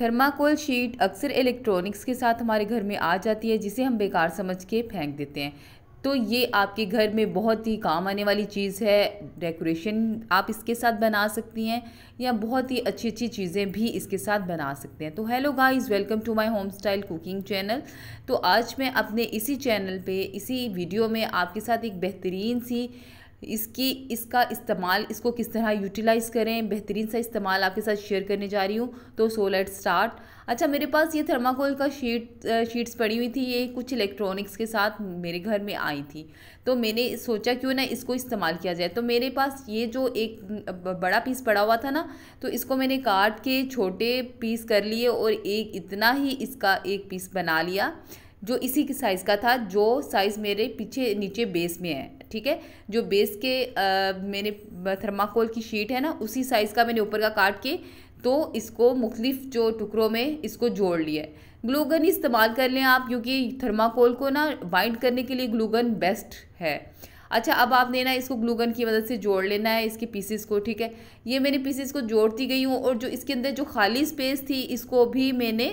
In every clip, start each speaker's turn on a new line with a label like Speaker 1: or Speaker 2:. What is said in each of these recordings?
Speaker 1: thermocol sheet अक्सर electronics के साथ हमारे घर में आ जाती है जिसे हम बेकार समझ के फेंक देते हैं तो ये आपके घर में बहुत ही काम आने वाली चीज़ है डेकोरेशन आप इसके साथ बना सकती हैं या बहुत ही अच्छी अच्छी चीज़ें भी इसके साथ बना सकते हैं तो hello guys welcome to my home style cooking channel तो आज मैं अपने इसी चैनल पे इसी वीडियो में आपके साथ एक बेहतरीन सी इसकी इसका इस्तेमाल इसको किस तरह यूटिलाइज़ करें बेहतरीन सा इस्तेमाल आपके साथ शेयर करने जा रही हूँ तो सो लेट स्टार्ट अच्छा मेरे पास ये थर्माकोल का शीट शीट्स पड़ी हुई थी ये कुछ इलेक्ट्रॉनिक्स के साथ मेरे घर में आई थी तो मैंने सोचा क्यों ना इसको इस्तेमाल किया जाए तो मेरे पास ये जो एक बड़ा पीस पड़ा हुआ था ना तो इसको मैंने काट के छोटे पीस कर लिए और एक इतना ही इसका एक पीस बना लिया जो इसी के साइज़ का था जो साइज़ मेरे पीछे नीचे बेस में है ठीक है जो बेस के आ, मैंने थर्माकोल की शीट है ना उसी साइज़ का मैंने ऊपर का काट के तो इसको मुख्तफ जो टुकड़ों में इसको जोड़ लिया ग्लूगन इस्तेमाल कर लें आप क्योंकि थर्माकोल को ना बाइंड करने के लिए ग्लूगन बेस्ट है अच्छा अब आपने ना इसको ग्लूगन की मदद से जोड़ लेना है इसके पीसेस को ठीक है ये मैंने पीसेस को जोड़ती गई हूँ और जो इसके अंदर जो खाली स्पेस थी इसको भी मैंने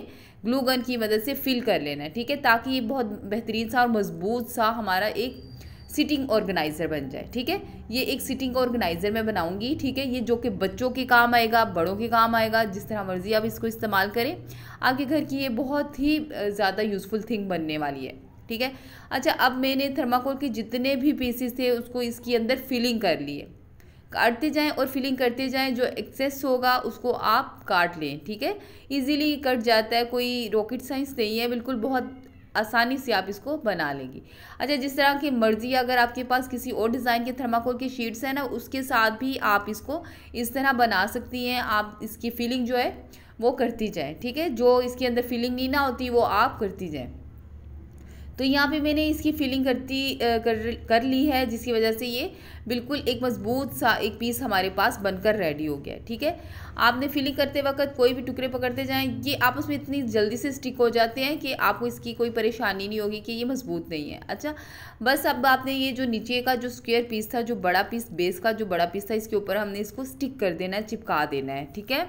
Speaker 1: ग्लू गन की मदद से फिल कर लेना है ठीक है ताकि ये बहुत बेहतरीन सा और मज़बूत सा हमारा एक सिटिंग ऑर्गेनाइज़र बन जाए ठीक है ये एक सिटिंग ऑर्गेनाइज़र मैं बनाऊंगी ठीक है ये जो कि बच्चों के काम आएगा बड़ों के काम आएगा जिस तरह मर्ज़ी आप इसको इस्तेमाल करें आपके घर की ये बहुत ही ज़्यादा यूज़फुल थिंग बनने वाली है ठीक है अच्छा अब मैंने थर्माकोल के जितने भी पीसीस थे उसको इसके अंदर फिलिंग कर ली है काटते जाएं और फिलिंग करते जाएं जो एक्सेस होगा उसको आप काट लें ठीक है इजीली कट जाता है कोई रॉकेट साइंस नहीं है बिल्कुल बहुत आसानी से आप इसको बना लेंगी अच्छा जिस तरह की मर्ज़ी अगर आपके पास किसी और डिज़ाइन के थर्माकोल की शीट्स हैं ना उसके साथ भी आप इसको इस तरह बना सकती हैं आप इसकी फिलिंग जो है वो करती जाएँ ठीक है जो इसके अंदर फिलिंग नहीं ना होती वो आप करती जाएँ तो यहाँ पे मैंने इसकी फिलिंग करती कर कर ली है जिसकी वजह से ये बिल्कुल एक मज़बूत सा एक पीस हमारे पास बनकर रेडी हो गया ठीक है आपने फिलिंग करते वक्त कोई भी टुकड़े पकड़ते जाएं ये आपस में इतनी जल्दी से स्टिक हो जाते हैं कि आपको इसकी कोई परेशानी नहीं होगी कि ये मज़बूत नहीं है अच्छा बस अब आपने ये जो नीचे का जो स्क्वेयर पीस था जो बड़ा पीस बेस का जो बड़ा पीस था इसके ऊपर हमने इसको स्टिक कर देना है चिपका देना है ठीक है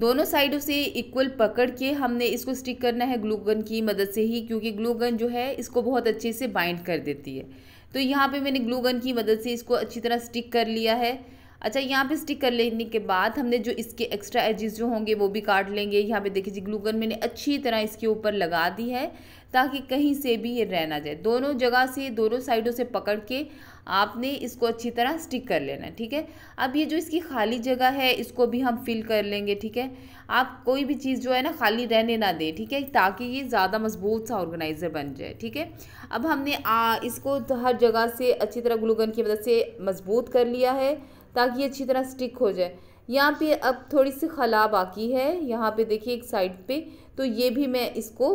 Speaker 1: दोनों साइडों से इक्वल पकड़ के हमने इसको स्टिक करना है ग्लू गन की मदद से ही क्योंकि ग्लू गन जो है इसको बहुत अच्छे से बाइंड कर देती है तो यहाँ पे मैंने ग्लू गन की मदद से इसको अच्छी तरह स्टिक कर लिया है अच्छा यहाँ पे स्टिक कर लेने के बाद हमने जो इसके एक्स्ट्रा एजेस जो होंगे वो भी काट लेंगे यहाँ पे देखिए जी ग्लूगन मैंने अच्छी तरह इसके ऊपर लगा दी है ताकि कहीं से भी ये रह ना जाए दोनों जगह से दोनों साइडों से पकड़ के आपने इसको अच्छी तरह स्टिक कर लेना है ठीक है अब ये जो इसकी खाली जगह है इसको भी हम फिल कर लेंगे ठीक है आप कोई भी चीज़ जो है ना खाली रहने ना दें ठीक है ताकि ये ज़्यादा मजबूत सा ऑर्गेनाइज़र बन जाए ठीक है अब हमने आ, इसको तो हर जगह से अच्छी तरह ग्लूगन की मदद से मजबूत कर लिया है ताकि अच्छी तरह स्टिक हो जाए यहाँ पे अब थोड़ी सी खला बाकी है यहाँ पे देखिए एक साइड पे तो ये भी मैं इसको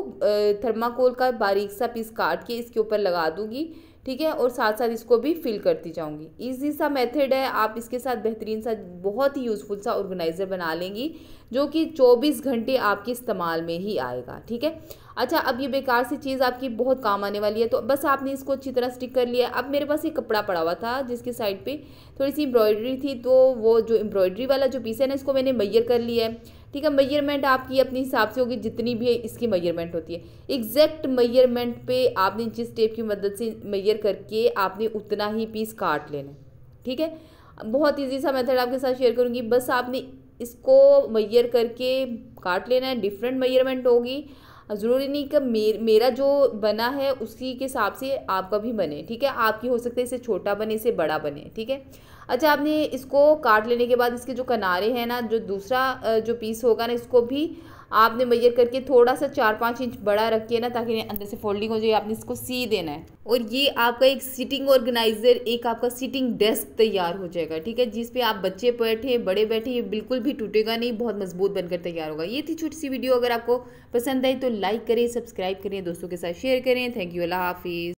Speaker 1: थर्माकोल का बारीक सा पीस काट के इसके ऊपर लगा दूँगी ठीक है और साथ साथ इसको भी फिल करती जाऊँगी ईजी सा मेथड है आप इसके साथ बेहतरीन सा बहुत ही यूज़फुल सा ऑर्गेनाइज़र बना लेंगी जो कि 24 घंटे आपके इस्तेमाल में ही आएगा ठीक है अच्छा अब ये बेकार सी चीज़ आपकी बहुत काम आने वाली है तो बस आपने इसको अच्छी तरह स्टिक कर लिया अब मेरे पास एक कपड़ा पड़ा हुआ था जिसके साइड पर थोड़ी सी एम्ब्रॉयडरी थी तो वो जो एम्ब्रॉयडरी वाला जो पीस है ना इसको मैंने मैयर कर लिया है ठीक है मेजरमेंट आपकी अपने हिसाब से होगी जितनी भी है इसकी मेजरमेंट होती है एग्जैक्ट मेजरमेंट पे आपने जिस टेप की मदद से मेजर करके आपने उतना ही पीस काट लेना है ठीक है बहुत इजी सा मेथड आपके साथ शेयर करूँगी बस आपने इसको मैयर करके काट लेना है डिफरेंट मेजरमेंट होगी ज़रूरी नहीं कि मेर, मेरा जो बना है उसी के हिसाब से आपका भी बने ठीक है आपकी हो सकता है इसे छोटा बने इसे बड़ा बने ठीक है अच्छा आपने इसको काट लेने के बाद इसके जो किनारे हैं ना जो दूसरा जो पीस होगा ना इसको भी आपने मैयर करके थोड़ा सा चार पाँच इंच बड़ा रखिए ना ताकि अंदर से फोल्डिंग हो जाए आपने इसको सी देना है और ये आपका एक सीटिंग ऑर्गेनाइज़र एक आपका सीटिंग डेस्क तैयार हो जाएगा ठीक है जिस पे आप बच्चे बैठे बड़े बैठे ये बिल्कुल भी टूटेगा नहीं बहुत मजबूत बनकर तैयार होगा ये थी छोटी सी वीडियो अगर आपको पसंद आई तो लाइक करें सब्सक्राइब करें दोस्तों के साथ शेयर करें थैंक यू अल्लाह हाफिज़